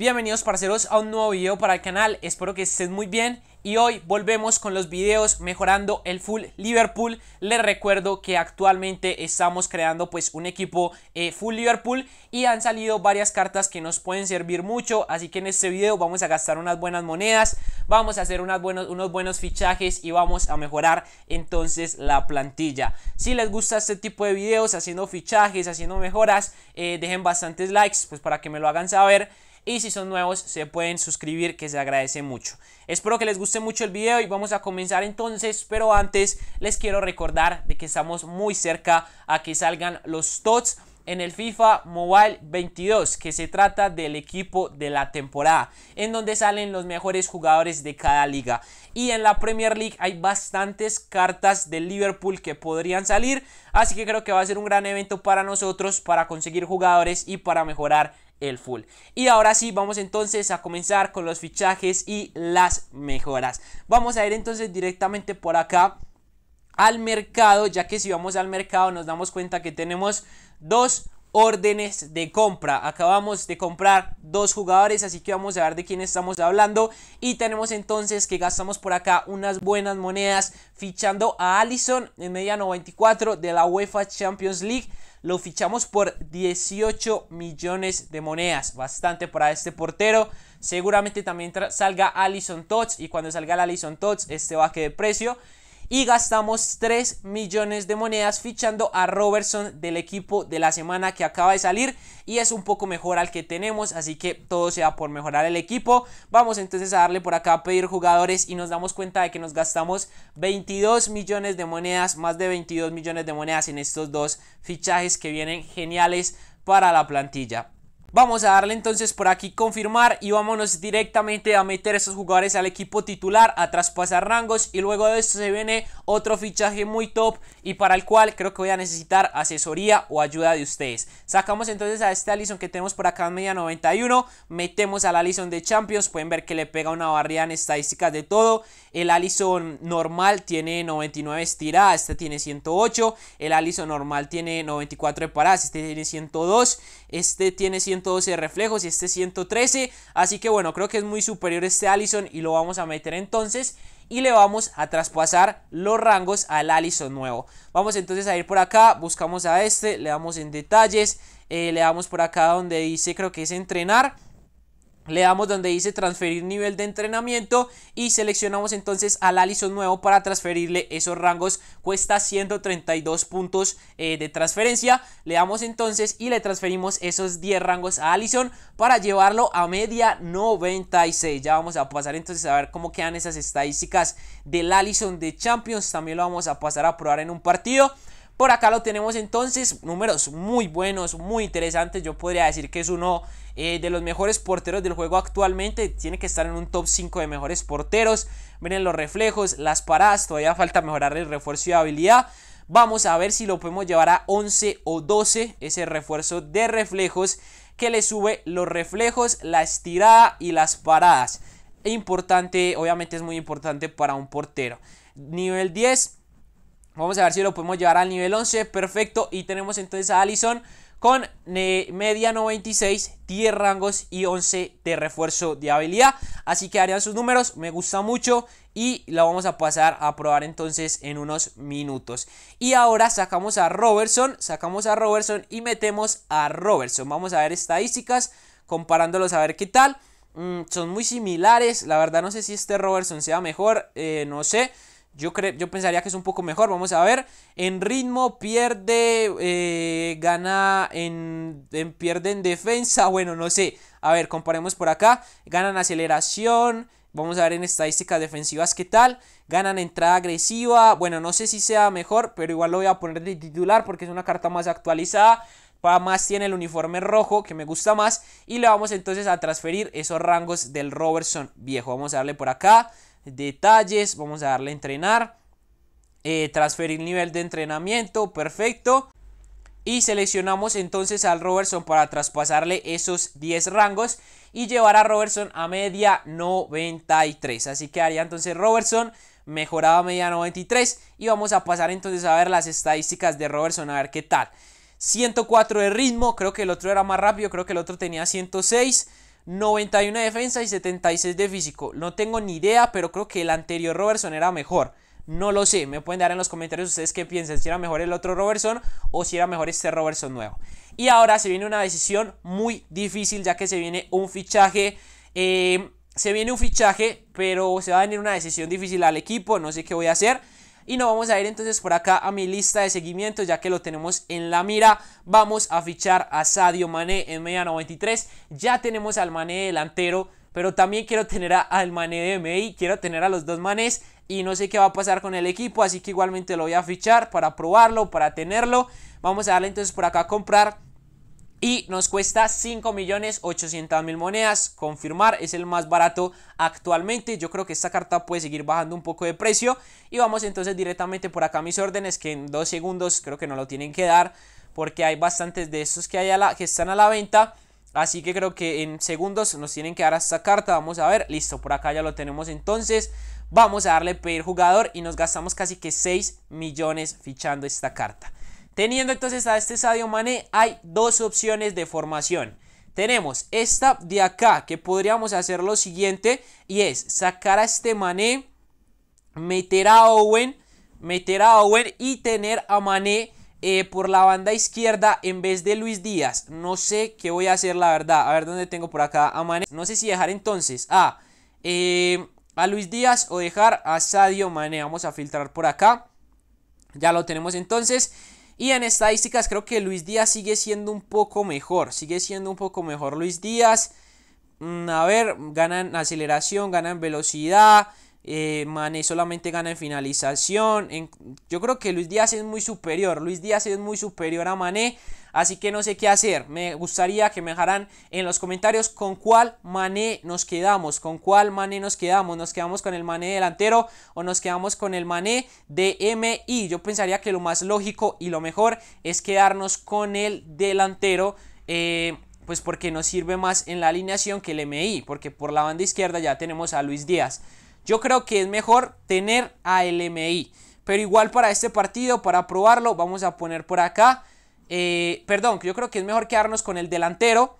Bienvenidos parceros a un nuevo video para el canal, espero que estén muy bien y hoy volvemos con los videos mejorando el full Liverpool les recuerdo que actualmente estamos creando pues un equipo eh, full Liverpool y han salido varias cartas que nos pueden servir mucho así que en este video vamos a gastar unas buenas monedas vamos a hacer unas buenos, unos buenos fichajes y vamos a mejorar entonces la plantilla si les gusta este tipo de videos haciendo fichajes haciendo mejoras eh, dejen bastantes likes pues para que me lo hagan saber y si son nuevos se pueden suscribir que se agradece mucho. Espero que les guste mucho el video y vamos a comenzar entonces, pero antes les quiero recordar de que estamos muy cerca a que salgan los TOTS en el FIFA Mobile 22, que se trata del equipo de la temporada, en donde salen los mejores jugadores de cada liga. Y en la Premier League hay bastantes cartas de Liverpool que podrían salir, así que creo que va a ser un gran evento para nosotros, para conseguir jugadores y para mejorar el full. Y ahora sí, vamos entonces a comenzar con los fichajes y las mejoras. Vamos a ir entonces directamente por acá al mercado, ya que si vamos al mercado nos damos cuenta que tenemos dos órdenes de compra. Acabamos de comprar dos jugadores, así que vamos a ver de quién estamos hablando. Y tenemos entonces que gastamos por acá unas buenas monedas fichando a Allison en media 94 de la UEFA Champions League. Lo fichamos por 18 millones de monedas, bastante para este portero. Seguramente también salga Allison Tots y cuando salga el Allison Tots este a de precio y gastamos 3 millones de monedas fichando a Robertson del equipo de la semana que acaba de salir y es un poco mejor al que tenemos, así que todo sea por mejorar el equipo. Vamos entonces a darle por acá a pedir jugadores y nos damos cuenta de que nos gastamos 22 millones de monedas, más de 22 millones de monedas en estos dos fichajes que vienen geniales para la plantilla. Vamos a darle entonces por aquí confirmar y vámonos directamente a meter esos jugadores al equipo titular, a traspasar rangos y luego de esto se viene otro fichaje muy top y para el cual creo que voy a necesitar asesoría o ayuda de ustedes. Sacamos entonces a este alison que tenemos por acá en media 91, metemos al alison de Champions, pueden ver que le pega una barrida en estadísticas de todo, el alison normal tiene 99 estiradas este tiene 108, el alison normal tiene 94 de paradas, este tiene 102, este tiene 100 112 reflejos y este 113. Así que bueno, creo que es muy superior este Allison y lo vamos a meter entonces. Y le vamos a traspasar los rangos al Allison nuevo. Vamos entonces a ir por acá, buscamos a este, le damos en detalles, eh, le damos por acá donde dice creo que es entrenar. Le damos donde dice transferir nivel de entrenamiento y seleccionamos entonces al Allison nuevo para transferirle esos rangos. Cuesta 132 puntos eh, de transferencia. Le damos entonces y le transferimos esos 10 rangos a Allison para llevarlo a media 96. Ya vamos a pasar entonces a ver cómo quedan esas estadísticas del Allison de Champions. También lo vamos a pasar a probar en un partido. Por acá lo tenemos entonces, números muy buenos, muy interesantes. Yo podría decir que es uno eh, de los mejores porteros del juego actualmente. Tiene que estar en un top 5 de mejores porteros. Miren los reflejos, las paradas. Todavía falta mejorar el refuerzo y habilidad. Vamos a ver si lo podemos llevar a 11 o 12. Ese refuerzo de reflejos que le sube los reflejos, la estirada y las paradas. Importante, obviamente es muy importante para un portero. Nivel 10 Vamos a ver si lo podemos llevar al nivel 11. Perfecto. Y tenemos entonces a Allison con media 96, 10 rangos y 11 de refuerzo de habilidad. Así que harían sus números, me gusta mucho y la vamos a pasar a probar entonces en unos minutos. Y ahora sacamos a Robertson, sacamos a Robertson y metemos a Robertson. Vamos a ver estadísticas, comparándolos a ver qué tal. Mm, son muy similares, la verdad no sé si este Robertson sea mejor, eh, no sé. Yo, yo pensaría que es un poco mejor. Vamos a ver. En ritmo pierde. Eh, gana en, en, Pierde en defensa. Bueno, no sé. A ver, comparemos por acá. Ganan aceleración. Vamos a ver en estadísticas defensivas qué tal. Ganan entrada agresiva. Bueno, no sé si sea mejor. Pero igual lo voy a poner de titular. Porque es una carta más actualizada. Para Más tiene el uniforme rojo que me gusta más. Y le vamos entonces a transferir esos rangos del Robertson viejo. Vamos a darle por acá detalles, vamos a darle entrenar, eh, transferir nivel de entrenamiento, perfecto. Y seleccionamos entonces al Robertson para traspasarle esos 10 rangos y llevar a Robertson a media 93. Así que haría entonces Robertson mejorado a media 93 y vamos a pasar entonces a ver las estadísticas de Robertson a ver qué tal. 104 de ritmo, creo que el otro era más rápido, creo que el otro tenía 106. 91 de defensa y 76 de físico. No tengo ni idea, pero creo que el anterior Robertson era mejor. No lo sé, me pueden dar en los comentarios ustedes qué piensan, si era mejor el otro Robertson o si era mejor este Robertson nuevo. Y ahora se viene una decisión muy difícil ya que se viene un fichaje... Eh, se viene un fichaje, pero se va a venir una decisión difícil al equipo, no sé qué voy a hacer. Y nos vamos a ir entonces por acá a mi lista de seguimiento, ya que lo tenemos en la mira. Vamos a fichar a Sadio Mané en media 93. Ya tenemos al Mané delantero, pero también quiero tener a, al Mané de MI, quiero tener a los dos Manés. Y no sé qué va a pasar con el equipo, así que igualmente lo voy a fichar para probarlo, para tenerlo. Vamos a darle entonces por acá a comprar y nos cuesta 5.800.000 monedas. Confirmar es el más barato actualmente. Yo creo que esta carta puede seguir bajando un poco de precio. Y vamos entonces directamente por acá a mis órdenes que en dos segundos creo que no lo tienen que dar. Porque hay bastantes de estos que, hay que están a la venta. Así que creo que en segundos nos tienen que dar esta carta. Vamos a ver. Listo, por acá ya lo tenemos entonces. Vamos a darle pedir jugador y nos gastamos casi que 6 millones fichando esta carta. Teniendo entonces a este Sadio Mané, hay dos opciones de formación. Tenemos esta de acá, que podríamos hacer lo siguiente, y es sacar a este Mané, meter a Owen, meter a Owen y tener a Mané eh, por la banda izquierda en vez de Luis Díaz. No sé qué voy a hacer, la verdad. A ver dónde tengo por acá a Mané. No sé si dejar entonces a, eh, a Luis Díaz o dejar a Sadio Mané. Vamos a filtrar por acá. Ya lo tenemos entonces. Y en estadísticas creo que Luis Díaz sigue siendo un poco mejor. Sigue siendo un poco mejor Luis Díaz. Mm, a ver, ganan aceleración, ganan velocidad, eh, mané solamente gana en finalización. yo creo que Luis Díaz es muy superior. Luis Díaz es muy superior a Mané. Así que no sé qué hacer. Me gustaría que me dejaran en los comentarios con cuál mané nos quedamos. Con cuál mané nos quedamos. ¿Nos quedamos con el mané delantero o nos quedamos con el mané de MI? Yo pensaría que lo más lógico y lo mejor es quedarnos con el delantero. Eh, pues porque nos sirve más en la alineación que el MI. Porque por la banda izquierda ya tenemos a Luis Díaz. Yo creo que es mejor tener a LMI. Pero igual para este partido, para probarlo, vamos a poner por acá. Eh, perdón, yo creo que es mejor quedarnos con el delantero.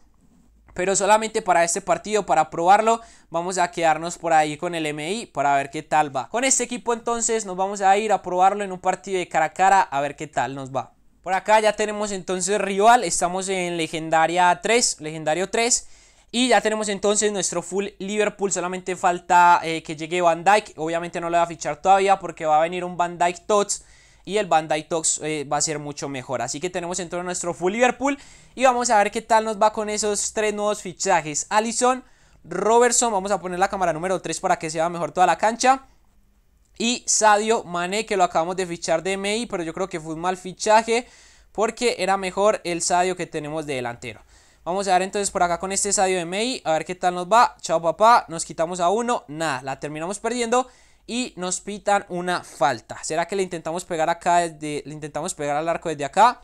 Pero solamente para este partido, para probarlo, vamos a quedarnos por ahí con el MI para ver qué tal va. Con este equipo entonces nos vamos a ir a probarlo en un partido de cara a cara a ver qué tal nos va. Por acá ya tenemos entonces rival, estamos en legendaria 3, legendario 3. Y ya tenemos entonces nuestro full Liverpool. Solamente falta eh, que llegue Van Dyke. Obviamente no lo va a fichar todavía porque va a venir un Van Dyke Tots. Y el Van Dyke Tots eh, va a ser mucho mejor. Así que tenemos entonces nuestro full Liverpool. Y vamos a ver qué tal nos va con esos tres nuevos fichajes. Allison, Robertson. Vamos a poner la cámara número 3 para que se vea mejor toda la cancha. Y Sadio Mané, que lo acabamos de fichar de MI. Pero yo creo que fue un mal fichaje. Porque era mejor el Sadio que tenemos de delantero. Vamos a ver entonces por acá con este Sadio Mei, A ver qué tal nos va. Chao, papá. Nos quitamos a uno. Nada, la terminamos perdiendo. Y nos pitan una falta. ¿Será que le intentamos pegar acá desde. Le intentamos pegar al arco desde acá?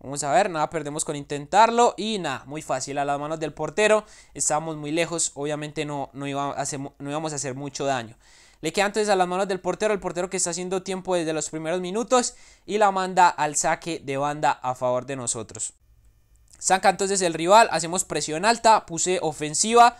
Vamos a ver, nada, perdemos con intentarlo y nada, muy fácil, a las manos del portero, estábamos muy lejos, obviamente no, no, no íbamos a hacer mucho daño. Le queda entonces a las manos del portero, el portero que está haciendo tiempo desde los primeros minutos y la manda al saque de banda a favor de nosotros. Sanca entonces el rival, hacemos presión alta, puse ofensiva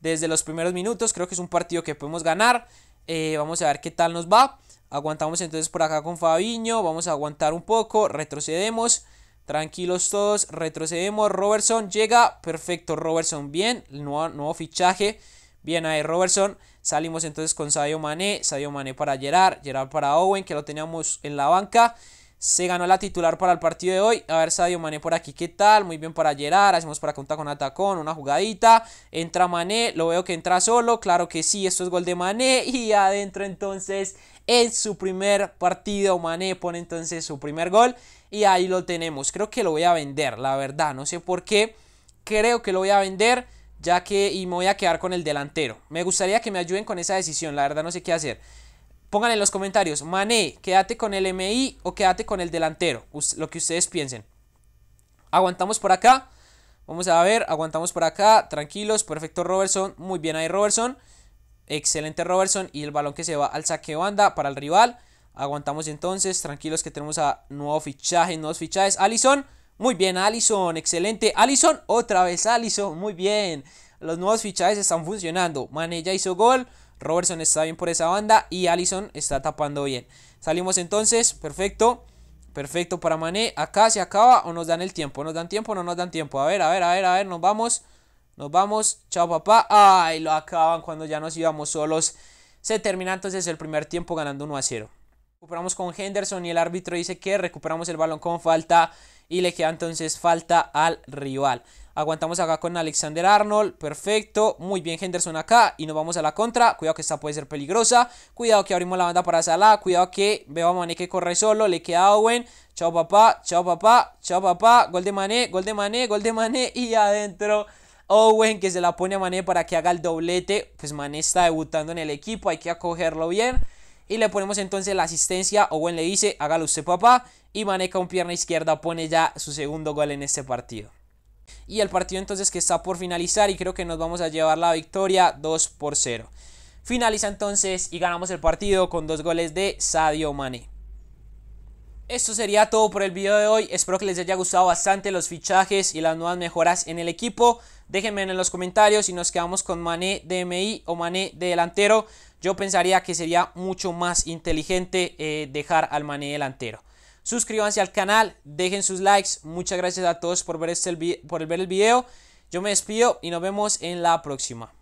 desde los primeros minutos, creo que es un partido que podemos ganar, eh, vamos a ver qué tal nos va. Aguantamos entonces por acá con Fabiño, vamos a aguantar un poco, retrocedemos, tranquilos todos, retrocedemos, Robertson llega, perfecto Robertson, bien, nuevo, nuevo fichaje, bien ahí Robertson. Salimos entonces con Sadio Mané, Sadio Mané para Gerard, Gerard para Owen, que lo teníamos en la banca se ganó la titular para el partido de hoy. A ver, Sadio Mané por aquí, ¿qué tal? Muy bien para Gerard, hacemos para contar con atacón, una jugadita. Entra Mané, lo veo que entra solo, claro que sí, esto es gol de Mané. Y adentro entonces, en su primer partido, Mané pone entonces su primer gol. Y ahí lo tenemos, creo que lo voy a vender, la verdad, no sé por qué. Creo que lo voy a vender, ya que y me voy a quedar con el delantero. Me gustaría que me ayuden con esa decisión, la verdad no sé qué hacer. Pongan en los comentarios, Mané, quédate con el MI o quédate con el delantero, lo que ustedes piensen. Aguantamos por acá, vamos a ver, aguantamos por acá, tranquilos, perfecto Robertson, muy bien ahí Robertson, excelente Robertson y el balón que se va al saque banda para el rival. Aguantamos entonces, tranquilos que tenemos a nuevo fichaje, nuevos fichajes. Allison, muy bien Allison, excelente. Allison, otra vez Allison, muy bien. Los nuevos fichajes están funcionando. Mane ya hizo gol. Robertson está bien por esa banda y Allison está tapando bien. Salimos entonces, perfecto. Perfecto para Mané. Acá se acaba o nos dan el tiempo. ¿Nos dan tiempo o no nos dan tiempo? A ver, a ver, a ver, a ver, nos vamos. Nos vamos. Chao, papá. Ay, lo acaban cuando ya nos íbamos solos. Se termina entonces el primer tiempo ganando 1 a 0. Recuperamos con Henderson y el árbitro dice que recuperamos el balón con falta y le queda entonces falta al rival. Aguantamos acá con Alexander Arnold, perfecto, muy bien Henderson acá y nos vamos a la contra, cuidado que esta puede ser peligrosa, cuidado que abrimos la banda para Salah, cuidado que veo a Mané que corre solo, le queda Owen, chao papá, chao papá, chao papá, gol de Mané, gol de Mané, gol de Mané y adentro Owen que se la pone a Mané para que haga el doblete, pues Mané está debutando en el equipo, hay que acogerlo bien y le ponemos entonces la asistencia. o Owen le dice, hágalo usted papá. Y Mane con pierna izquierda pone ya su segundo gol en este partido. Y el partido entonces que está por finalizar y creo que nos vamos a llevar la victoria 2 por 0. Finaliza entonces y ganamos el partido con dos goles de Sadio Mane. Esto sería todo por el video de hoy, espero que les haya gustado bastante los fichajes y las nuevas mejoras en el equipo. Déjenme en los comentarios si nos quedamos con Mané de MI o Mané de delantero yo pensaría que sería mucho más inteligente eh, dejar al mané delantero. Suscríbanse al canal, dejen sus likes. Muchas gracias a todos por ver, este, por ver el video. Yo me despido y nos vemos en la próxima.